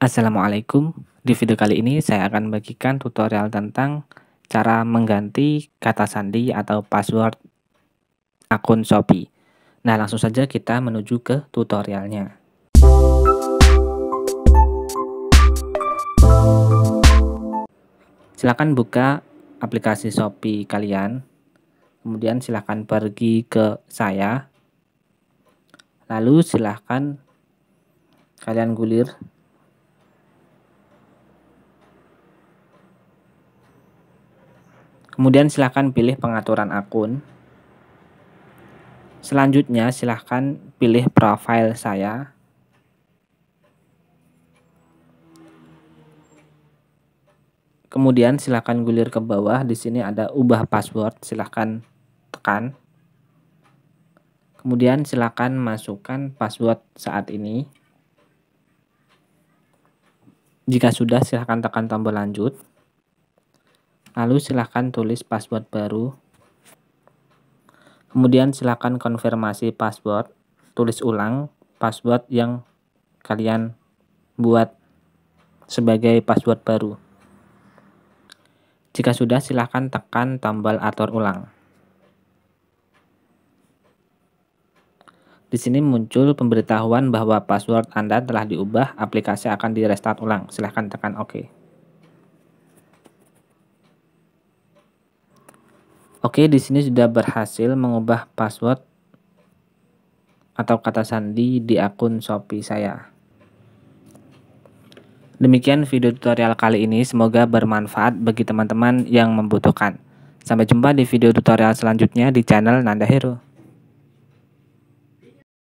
Assalamualaikum, di video kali ini saya akan bagikan tutorial tentang cara mengganti kata sandi atau password akun Shopee. Nah langsung saja kita menuju ke tutorialnya. Silakan buka aplikasi Shopee kalian, kemudian silahkan pergi ke saya, lalu silahkan kalian gulir Kemudian silahkan pilih pengaturan akun. Selanjutnya silahkan pilih profile saya. Kemudian silahkan gulir ke bawah. Di sini ada ubah password. Silahkan tekan. Kemudian silahkan masukkan password saat ini. Jika sudah silahkan tekan tombol lanjut. Lalu silakan tulis password baru. Kemudian silakan konfirmasi password. Tulis ulang password yang kalian buat sebagai password baru. Jika sudah, silakan tekan tombol atur ulang. Di sini muncul pemberitahuan bahwa password Anda telah diubah, aplikasi akan direstart ulang. Silakan tekan OK. Oke, di sini sudah berhasil mengubah password atau kata sandi di akun Shopee saya. Demikian video tutorial kali ini, semoga bermanfaat bagi teman-teman yang membutuhkan. Sampai jumpa di video tutorial selanjutnya di channel Nanda Hero.